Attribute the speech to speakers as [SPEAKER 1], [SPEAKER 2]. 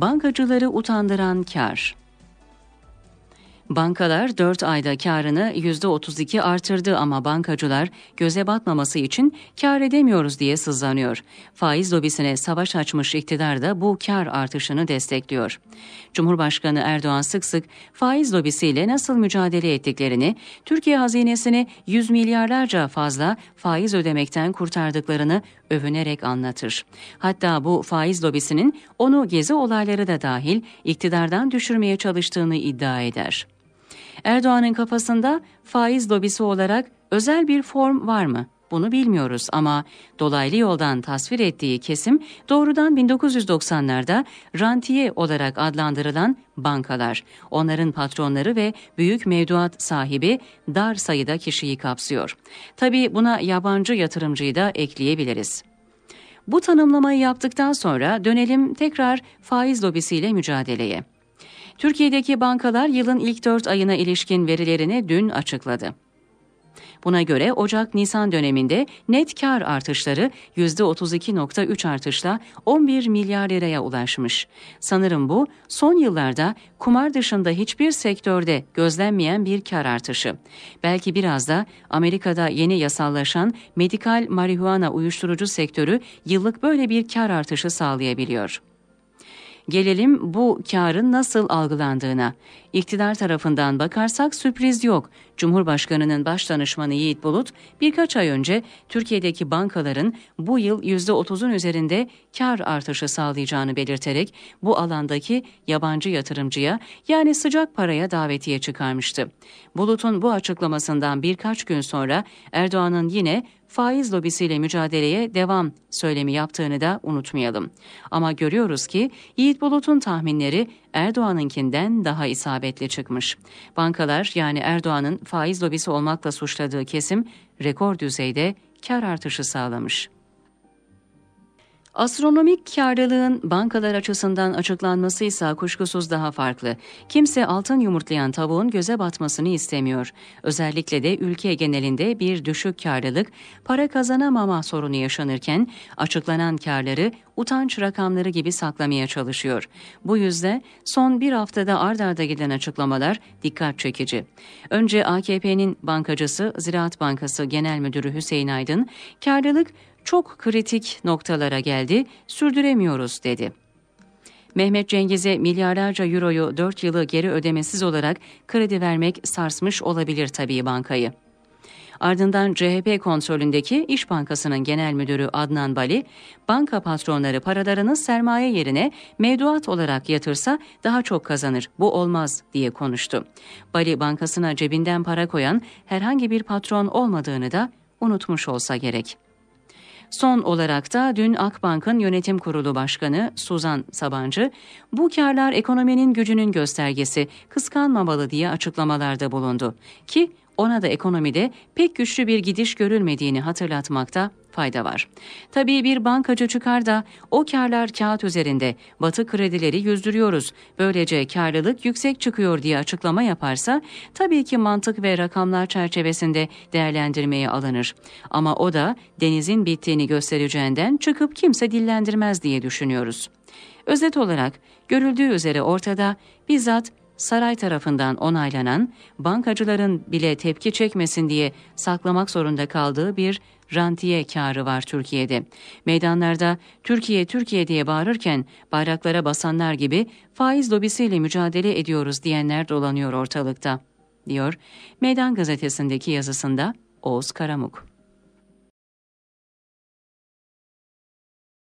[SPEAKER 1] bankacıları utandıran kar. Bankalar 4 ayda karını %32 artırdı ama bankacılar göze batmaması için kar edemiyoruz diye sızlanıyor. Faiz lobisine savaş açmış iktidar da bu kar artışını destekliyor. Cumhurbaşkanı Erdoğan sık sık faiz lobisiyle nasıl mücadele ettiklerini, Türkiye hazinesini 100 milyarlarca fazla faiz ödemekten kurtardıklarını övünerek anlatır. Hatta bu faiz lobisinin onu gezi olayları da dahil iktidardan düşürmeye çalıştığını iddia eder. Erdoğan'ın kafasında faiz lobisi olarak özel bir form var mı? Bunu bilmiyoruz ama dolaylı yoldan tasvir ettiği kesim doğrudan 1990'larda rantiye olarak adlandırılan bankalar. Onların patronları ve büyük mevduat sahibi dar sayıda kişiyi kapsıyor. Tabi buna yabancı yatırımcıyı da ekleyebiliriz. Bu tanımlamayı yaptıktan sonra dönelim tekrar faiz lobisiyle mücadeleye. Türkiye'deki bankalar yılın ilk 4 ayına ilişkin verilerini dün açıkladı. Buna göre Ocak-Nisan döneminde net kar artışları %32.3 artışla 11 milyar liraya ulaşmış. Sanırım bu son yıllarda kumar dışında hiçbir sektörde gözlenmeyen bir kar artışı. Belki biraz da Amerika'da yeni yasallaşan medikal marihuana uyuşturucu sektörü yıllık böyle bir kar artışı sağlayabiliyor. Gelelim bu karın nasıl algılandığına. İktidar tarafından bakarsak sürpriz yok. Cumhurbaşkanının başdanışmanı Yiğit Bulut birkaç ay önce Türkiye'deki bankaların bu yıl %30'un üzerinde kar artışı sağlayacağını belirterek bu alandaki yabancı yatırımcıya yani sıcak paraya davetiye çıkarmıştı. Bulut'un bu açıklamasından birkaç gün sonra Erdoğan'ın yine faiz lobisiyle mücadeleye devam söylemi yaptığını da unutmayalım. Ama görüyoruz ki Yiğit Bulut'un tahminleri Erdoğan'ınkinden daha isabetli çıkmış. Bankalar yani Erdoğan'ın faiz lobisi olmakla suçladığı kesim rekor düzeyde kar artışı sağlamış. Astronomik karlılığın bankalar açısından açıklanması ise kuşkusuz daha farklı. Kimse altın yumurtlayan tavuğun göze batmasını istemiyor. Özellikle de ülke genelinde bir düşük karlılık, para kazanamama sorunu yaşanırken açıklanan karları utanç rakamları gibi saklamaya çalışıyor. Bu yüzden son bir haftada ard arda giden açıklamalar dikkat çekici. Önce AKP'nin bankacısı Ziraat Bankası Genel Müdürü Hüseyin Aydın, karlılık çok kritik noktalara geldi, sürdüremiyoruz dedi. Mehmet Cengiz'e milyarlarca euroyu 4 yılı geri ödemesiz olarak kredi vermek sarsmış olabilir tabii bankayı. Ardından CHP kontrolündeki İş Bankası'nın genel müdürü Adnan Bali, banka patronları paralarını sermaye yerine mevduat olarak yatırsa daha çok kazanır, bu olmaz diye konuştu. Bali bankasına cebinden para koyan herhangi bir patron olmadığını da unutmuş olsa gerek. Son olarak da dün Akbank'ın yönetim kurulu başkanı Suzan Sabancı, bu karlar ekonominin gücünün göstergesi, kıskanmamalı diye açıklamalarda bulundu. Ki ona da ekonomide pek güçlü bir gidiş görülmediğini hatırlatmakta fayda var. Tabii bir bankacı çıkar da o karlar kağıt üzerinde batı kredileri yüzdürüyoruz. Böylece karlılık yüksek çıkıyor diye açıklama yaparsa tabii ki mantık ve rakamlar çerçevesinde değerlendirmeye alınır. Ama o da denizin bittiğini göstereceğinden çıkıp kimse dillendirmez diye düşünüyoruz. Özet olarak görüldüğü üzere ortada bizzat saray tarafından onaylanan, bankacıların bile tepki çekmesin diye saklamak zorunda kaldığı bir rantiye karı var Türkiye'de. Meydanlarda Türkiye Türkiye diye bağırırken bayraklara basanlar gibi faiz lobisiyle mücadele ediyoruz diyenler dolanıyor ortalıkta, diyor Meydan gazetesindeki yazısında Oğuz Karamuk.